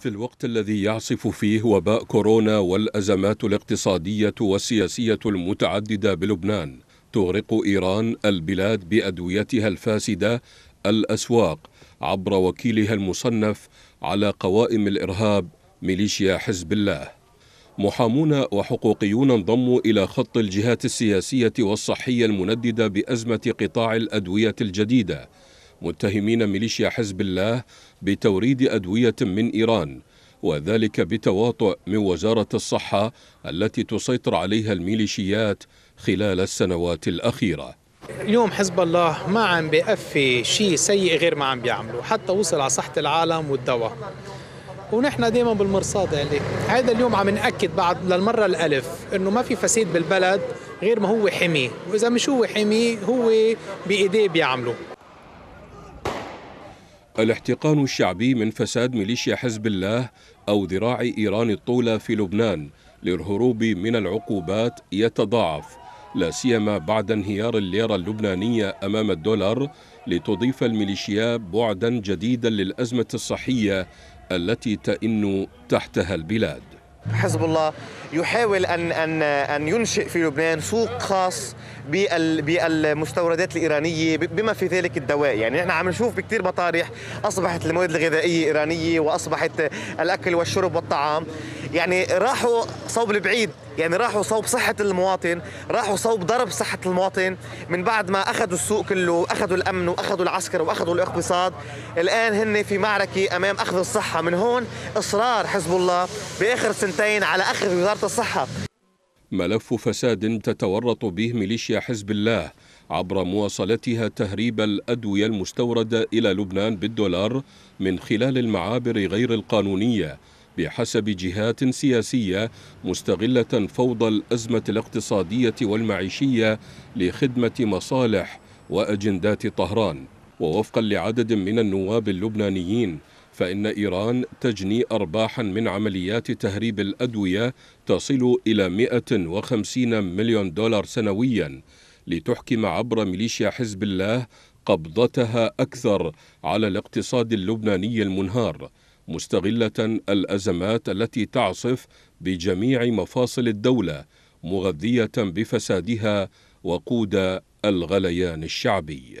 في الوقت الذي يعصف فيه وباء كورونا والأزمات الاقتصادية والسياسية المتعددة بلبنان تغرق إيران البلاد بأدويتها الفاسدة الأسواق عبر وكيلها المصنف على قوائم الإرهاب ميليشيا حزب الله محامون وحقوقيون انضموا إلى خط الجهات السياسية والصحية المنددة بأزمة قطاع الأدوية الجديدة متهمين ميليشيا حزب الله بتوريد أدوية من إيران وذلك بتواطؤ من وزارة الصحة التي تسيطر عليها الميليشيات خلال السنوات الأخيرة اليوم حزب الله ما عم بيقفي شيء سيء غير ما عم بيعمله حتى وصل على صحة العالم والدواء ونحن دائما بالمرصاد يعني هذا اليوم عم نأكد بعد للمرة الألف أنه ما في فساد بالبلد غير ما هو حمي وإذا مش هو حمي هو بإيديه بيعمله الاحتقان الشعبي من فساد ميليشيا حزب الله أو ذراع إيران الطولة في لبنان للهروب من العقوبات يتضاعف لا سيما بعد انهيار الليرة اللبنانية أمام الدولار لتضيف الميليشيا بعدا جديدا للأزمة الصحية التي تئن تحتها البلاد حزب الله يحاول ان ان ان ينشئ في لبنان سوق خاص بالمستوردات الايرانيه بما في ذلك الدواء، يعني نحن عم نشوف بكثير مطارح اصبحت المواد الغذائيه ايرانيه واصبحت الاكل والشرب والطعام يعني راحوا صوب البعيد يعني راحوا صوب صحة المواطن راحوا صوب ضرب صحة المواطن من بعد ما أخذوا السوق كله وأخذوا الأمن وأخذوا العسكر وأخذوا الاقتصاد الآن هن في معركة أمام أخذ الصحة من هون إصرار حزب الله بآخر سنتين على أخذ وزارة الصحة ملف فساد تتورط به ميليشيا حزب الله عبر مواصلتها تهريب الأدوية المستوردة إلى لبنان بالدولار من خلال المعابر غير القانونية بحسب جهات سياسية مستغلة فوضى الأزمة الاقتصادية والمعيشية لخدمة مصالح وأجندات طهران ووفقا لعدد من النواب اللبنانيين فإن إيران تجني أرباحا من عمليات تهريب الأدوية تصل إلى 150 مليون دولار سنويا لتحكم عبر ميليشيا حزب الله قبضتها أكثر على الاقتصاد اللبناني المنهار مستغلة الأزمات التي تعصف بجميع مفاصل الدولة مغذية بفسادها وقود الغليان الشعبي